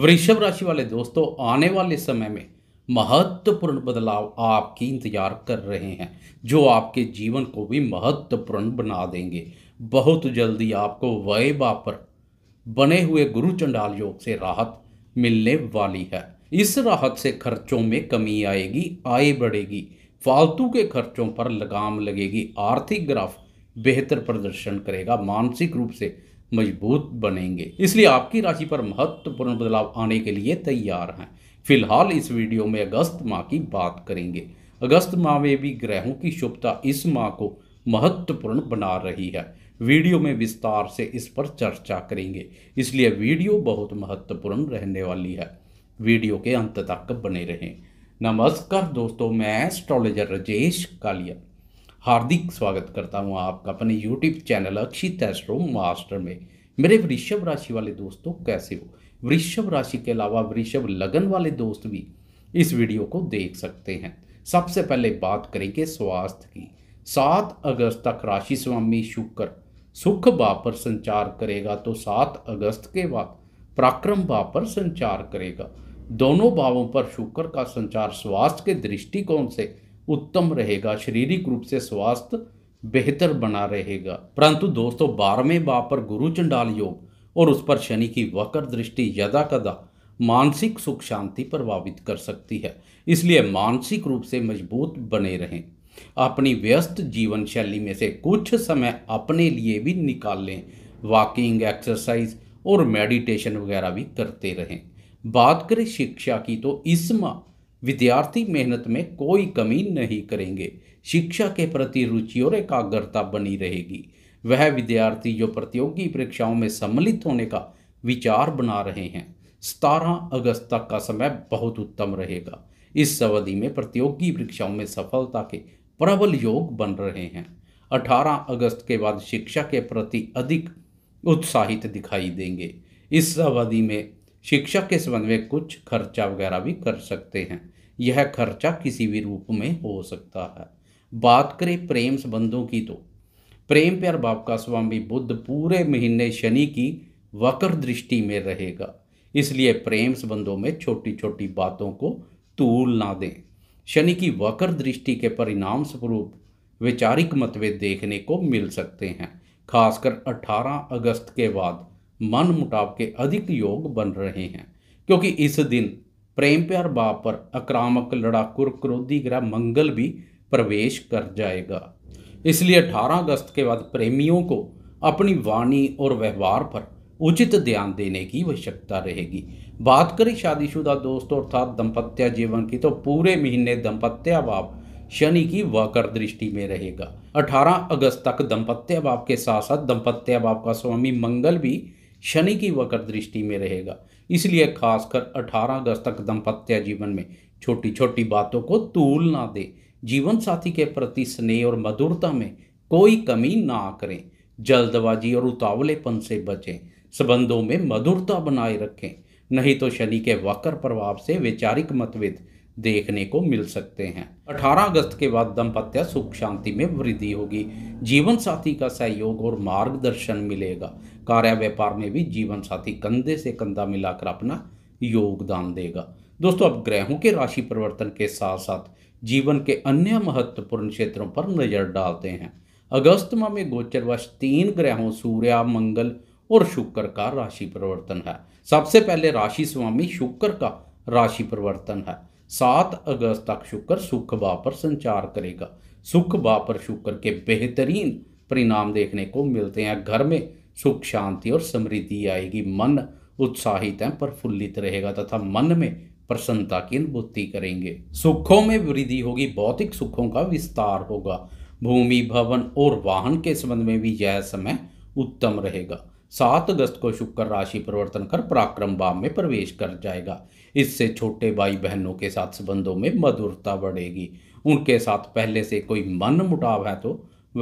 वृषभ राशि वाले दोस्तों आने वाले समय में महत्वपूर्ण बदलाव आपकी इंतजार कर रहे हैं जो आपके जीवन को भी महत्वपूर्ण बना देंगे बहुत जल्दी आपको वैबा पर बने हुए गुरु चंडाल योग से राहत मिलने वाली है इस राहत से खर्चों में कमी आएगी आय बढ़ेगी फालतू के खर्चों पर लगाम लगेगी आर्थिक ग्राफ बेहतर प्रदर्शन करेगा मानसिक रूप से मजबूत बनेंगे इसलिए आपकी राशि पर महत्वपूर्ण बदलाव आने के लिए तैयार हैं फिलहाल इस वीडियो में अगस्त माह की बात करेंगे अगस्त माह में भी ग्रहों की शुभता इस माह को महत्वपूर्ण बना रही है वीडियो में विस्तार से इस पर चर्चा करेंगे इसलिए वीडियो बहुत महत्वपूर्ण रहने वाली है वीडियो के अंत तक बने रहें नमस्कार दोस्तों मैं एस्ट्रोलॉजर रजेश कालिया हार्दिक स्वागत करता हूँ आपका अपने YouTube channel Akshit astro master में मेरे वृषभ राशि वाले दोस्तों कैसे हो वृषभ राशि के अलावा वृषभ लगन वाले दोस्त भी इस वीडियो को देख सकते हैं सबसे पहले बात करेंगे स्वास्थ्य की सात अगस्त तक राशि स्वामी शुक्र सुख बा पर संचार करेगा तो सात अगस्त के बाद पराक्रम बा पर संचार करेगा दोनों भावों पर शुक्र का संचार स्वास्थ्य के दृष्टिकोण से उत्तम रहेगा शारीरिक रूप से स्वास्थ्य बेहतर बना रहेगा परंतु दोस्तों बारहवें भाव पर गुरु चंडाल योग और उस पर शनि की वक्र दृष्टि यदा कदा मानसिक सुख शांति प्रभावित कर सकती है इसलिए मानसिक रूप से मजबूत बने रहें अपनी व्यस्त जीवन शैली में से कुछ समय अपने लिए भी निकाल लें वॉकिंग एक्सरसाइज और मेडिटेशन वगैरह भी करते रहें बात करें शिक्षा की तो इस माह विद्यार्थी मेहनत में कोई कमी नहीं करेंगे शिक्षा के प्रति रुचि और एकाग्रता बनी रहेगी वह विद्यार्थी जो प्रतियोगी परीक्षाओं में सम्मिलित होने का विचार बना रहे हैं सतारह अगस्त तक का समय बहुत उत्तम रहेगा इस अवधि में प्रतियोगी परीक्षाओं में सफलता के प्रबल योग बन रहे हैं 18 अगस्त के बाद शिक्षा के प्रति अधिक उत्साहित दिखाई देंगे इस अवधि में शिक्षक के संबंध में कुछ खर्चा वगैरह भी कर सकते हैं यह खर्चा किसी भी रूप में हो सकता है बात करें प्रेम संबंधों की तो प्रेम प्यार बाप का स्वामी बुद्ध पूरे महीने शनि की वक्र दृष्टि में रहेगा इसलिए प्रेम संबंधों में छोटी छोटी बातों को तूल ना दें शनि की वक्र दृष्टि के परिणाम स्वरूप वैचारिक मतभेद देखने को मिल सकते हैं खासकर 18 अगस्त के बाद मन मुटाव के अधिक योग बन रहे हैं क्योंकि इस दिन प्रेम प्यार बाप पर आक्रामक लड़ाकुर क्रोधी ग्रह मंगल भी प्रवेश कर जाएगा इसलिए 18 अगस्त के बाद प्रेमियों को अपनी वाणी और व्यवहार पर उचित ध्यान देने की आवश्यकता रहेगी बात करें शादीशुदा दोस्त और अर्थात दंपत्या जीवन की तो पूरे महीने दंपत्या भाव शनि की वक्र दृष्टि में रहेगा 18 अगस्त तक दंपत्या भाव के साथ साथ दंपत्या भाव का स्वामी मंगल भी शनि की वक्र दृष्टि में रहेगा इसलिए खासकर 18 अगस्त तक दंपत्य जीवन में छोटी छोटी बातों को तूल ना दे जीवन साथी के प्रति स्नेह और मधुरता में कोई कमी ना करें जल्दबाजी और उतावलेपन से बचें संबंधों में मधुरता बनाए रखें नहीं तो शनि के वक्र प्रभाव से वैचारिक मतभेद देखने को मिल सकते हैं 18 अगस्त के बाद दंपत्या सुख शांति में वृद्धि होगी जीवन साथी का सहयोग और मार्गदर्शन मिलेगा कार्य व्यापार में भी जीवन साथी कंधे से कंधा मिलाकर अपना योगदान देगा दोस्तों अब ग्रहों के राशि परिवर्तन के साथ साथ जीवन के अन्य महत्वपूर्ण क्षेत्रों पर नजर डालते हैं अगस्त माह में गोचर वश तीन ग्रहों सूर्य मंगल और शुक्र का राशि परिवर्तन है सबसे पहले राशि स्वामी शुक्र का राशि परिवर्तन है सात अगस्त तक शुक्र सुख पर संचार करेगा सुख पर शुक्र के बेहतरीन परिणाम देखने को मिलते हैं घर में सुख शांति और समृद्धि आएगी मन उत्साहित है प्रफुल्लित रहेगा तथा मन में प्रसन्नता की अनुभूति करेंगे सुखों में वृद्धि होगी भौतिक सुखों का विस्तार होगा भूमि भवन और वाहन के संबंध में भी यह समय उत्तम रहेगा सात अगस्त को शुक्र राशि परिवर्तन कर पराक्रम भाव में प्रवेश कर जाएगा इससे छोटे भाई बहनों के साथ संबंधों में मधुरता बढ़ेगी उनके साथ पहले से कोई मन मुटाव है तो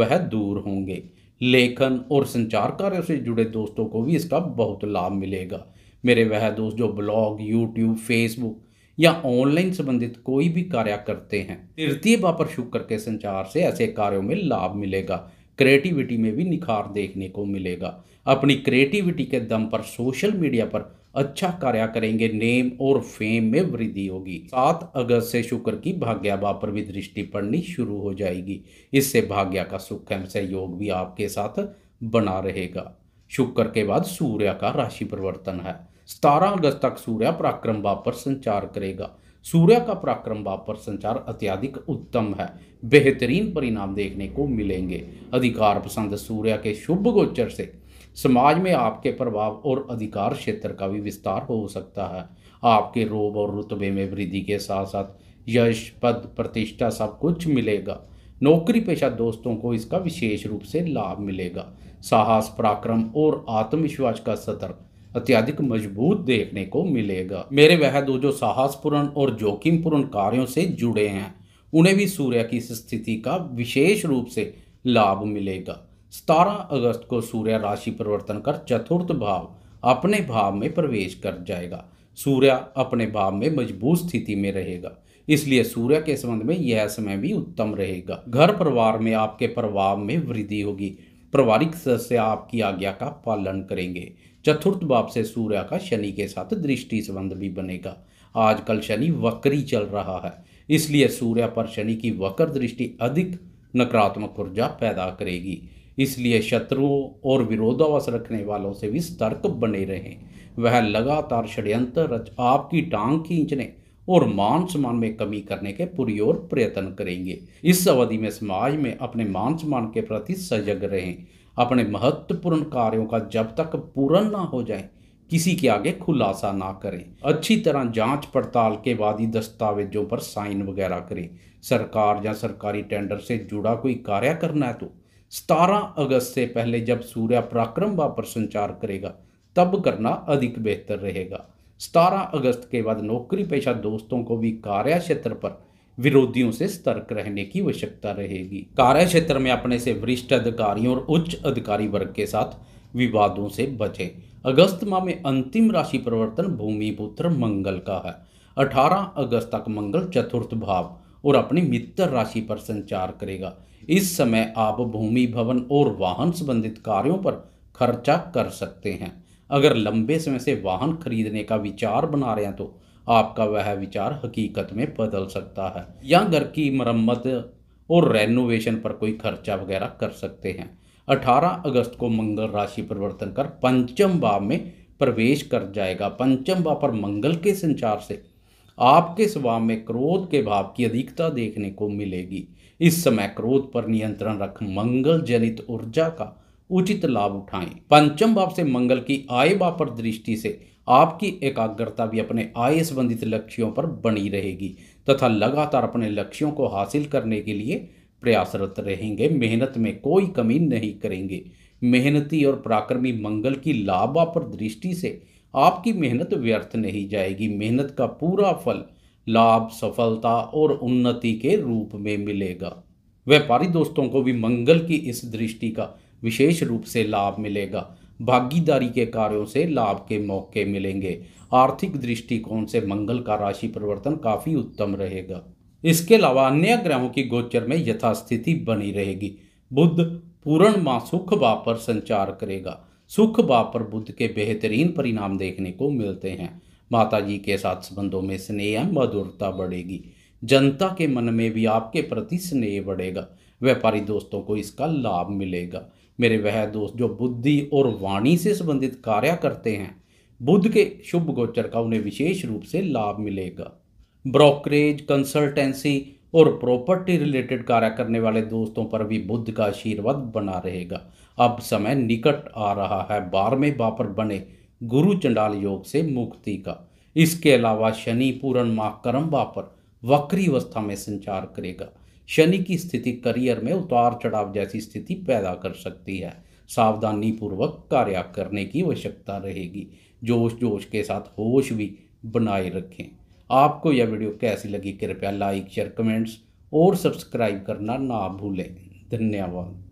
वह दूर होंगे लेखन और संचार कार्यों से जुड़े दोस्तों को भी इसका बहुत लाभ मिलेगा मेरे वह दोस्त जो ब्लॉग यूट्यूब फेसबुक या ऑनलाइन संबंधित कोई भी कार्य करते हैं तृतीय बापर शुक्र के संचार से ऐसे कार्यों में लाभ मिलेगा क्रिएटिविटी में भी निखार देखने को मिलेगा अपनी क्रिएटिविटी के दम पर सोशल मीडिया पर अच्छा कार्य करेंगे नेम और फेम में वृद्धि होगी सात अगस्त से शुक्र की भाग्याभा पर भी दृष्टि पड़नी शुरू हो जाएगी इससे भाग्या का सुख एवं सहयोग भी आपके साथ बना रहेगा शुक्र के बाद सूर्य का राशि परिवर्तन है सतारह अगस्त तक सूर्य पराक्रम भाव पर संचार करेगा सूर्य का पराक्रम भाव पर संचार अत्याधिक उत्तम है बेहतरीन परिणाम देखने को मिलेंगे अधिकार पसंद सूर्य के शुभ गोचर से समाज में आपके प्रभाव और अधिकार क्षेत्र का भी विस्तार हो सकता है आपके रोब और रुतबे में वृद्धि के साथ साथ यश पद प्रतिष्ठा सब कुछ मिलेगा नौकरी पेशा दोस्तों को इसका विशेष रूप से लाभ मिलेगा साहस पराक्रम और आत्मविश्वास का सतर्क अत्यधिक मजबूत देखने को मिलेगा मेरे वह दो जो साहसपूर्ण और जोखिमपूर्ण कार्यों से जुड़े हैं उन्हें भी सूर्य की स्थिति का विशेष रूप से लाभ मिलेगा सतारह अगस्त को सूर्य राशि परिवर्तन कर चतुर्थ भाव अपने भाव में प्रवेश कर जाएगा सूर्य अपने भाव में मजबूत स्थिति में रहेगा इसलिए सूर्य के संबंध में यह समय भी उत्तम रहेगा घर परिवार में आपके प्रभाव में वृद्धि होगी पारिवारिक सदस्य आपकी आज्ञा का पालन करेंगे चतुर्थ भाव से सूर्य का शनि के साथ दृष्टि संबंध भी बनेगा आजकल शनि वक्री चल रहा है इसलिए सूर्य पर शनि की वक्र दृष्टि अधिक नकारात्मक ऊर्जा पैदा करेगी इसलिए शत्रुओं और विरोधावास रखने वालों से भी सतर्क बने रहें वह लगातार षड्यंत्र आपकी टांग खींचने और मान सम्मान में कमी करने के पूरी ओर प्रयत्न करेंगे इस अवधि में समाज में अपने मान सम्मान के प्रति सजग रहें अपने महत्वपूर्ण कार्यों का जब तक पूर्ण ना हो जाए किसी के आगे खुलासा ना करें अच्छी तरह जांच पड़ताल के बाद ही दस्तावेजों पर साइन वगैरह करें सरकार या सरकारी टेंडर से जुड़ा कोई कार्य करना है तो सतारह अगस्त से पहले जब सूर्य पराक्रम व पर संचार करेगा तब करना अधिक बेहतर रहेगा 17 अगस्त के बाद नौकरी पेशा दोस्तों को भी कार्य क्षेत्र पर विरोधियों से सतर्क रहने की आवश्यकता रहेगी कार्य क्षेत्र में अपने से वरिष्ठ अधिकारियों और उच्च अधिकारी वर्ग के साथ विवादों से बचे अगस्त माह में अंतिम राशि परिवर्तन भूमि पुत्र मंगल का है 18 अगस्त तक मंगल चतुर्थ भाव और अपनी मित्र राशि पर संचार करेगा इस समय आप भूमि भवन और वाहन संबंधित कार्यों पर खर्चा कर सकते हैं अगर लंबे समय से वाहन खरीदने का विचार बना रहे हैं तो आपका वह विचार हकीकत में बदल सकता है या घर की मरम्मत और रेनोवेशन पर कोई खर्चा वगैरह कर सकते हैं 18 अगस्त को मंगल राशि परिवर्तन कर पंचम भाव में प्रवेश कर जाएगा पंचम भाव पर मंगल के संचार से आपके स्वभाव में क्रोध के भाव की अधिकता देखने को मिलेगी इस समय क्रोध पर नियंत्रण रख मंगल जनित ऊर्जा का उचित लाभ उठाएं पंचम भाव से मंगल की आय वापर दृष्टि से आपकी एकाग्रता भी अपने आय संबंधित लक्ष्यों पर बनी रहेगी तथा लगातार अपने लक्ष्यों को हासिल करने के लिए प्रयासरत रहेंगे मेहनत में कोई कमी नहीं करेंगे मेहनती और पराक्रमी मंगल की लाभ पर दृष्टि से आपकी मेहनत व्यर्थ नहीं जाएगी मेहनत का पूरा फल लाभ सफलता और उन्नति के रूप में मिलेगा व्यापारी दोस्तों को भी मंगल की इस दृष्टि का विशेष रूप से लाभ मिलेगा भागीदारी के कार्यों से लाभ के मौके मिलेंगे आर्थिक दृष्टिकोण से मंगल का राशि परिवर्तन काफ़ी उत्तम रहेगा इसके अलावा अन्य ग्रहों की गोचर में यथास्थिति बनी रहेगी बुद्ध पूर्ण माह सुख भाव पर संचार करेगा सुख भाव पर बुद्ध के बेहतरीन परिणाम देखने को मिलते हैं माता जी के साथ संबंधों में स्नेह मधुरता बढ़ेगी जनता के मन में भी आपके प्रति स्नेह बढ़ेगा व्यापारी दोस्तों को इसका लाभ मिलेगा मेरे वह दोस्त जो बुद्धि और वाणी से संबंधित कार्य करते हैं बुद्ध के शुभ गोचर का उन्हें विशेष रूप से लाभ मिलेगा ब्रोकरेज कंसल्टेंसी और प्रॉपर्टी रिलेटेड कार्य करने वाले दोस्तों पर भी बुद्ध का आशीर्वाद बना रहेगा अब समय निकट आ रहा है बारहवें बापर बने गुरु चंडाल योग से मुक्ति का इसके अलावा शनि पूर्ण माह कर्म बापर वक्री अवस्था में संचार करेगा शनि की स्थिति करियर में उतार चढ़ाव जैसी स्थिति पैदा कर सकती है सावधानी पूर्वक कार्य करने की आवश्यकता रहेगी जोश जोश के साथ होश भी बनाए रखें आपको यह वीडियो कैसी लगी कृपया लाइक शेयर कमेंट्स और सब्सक्राइब करना ना भूलें धन्यवाद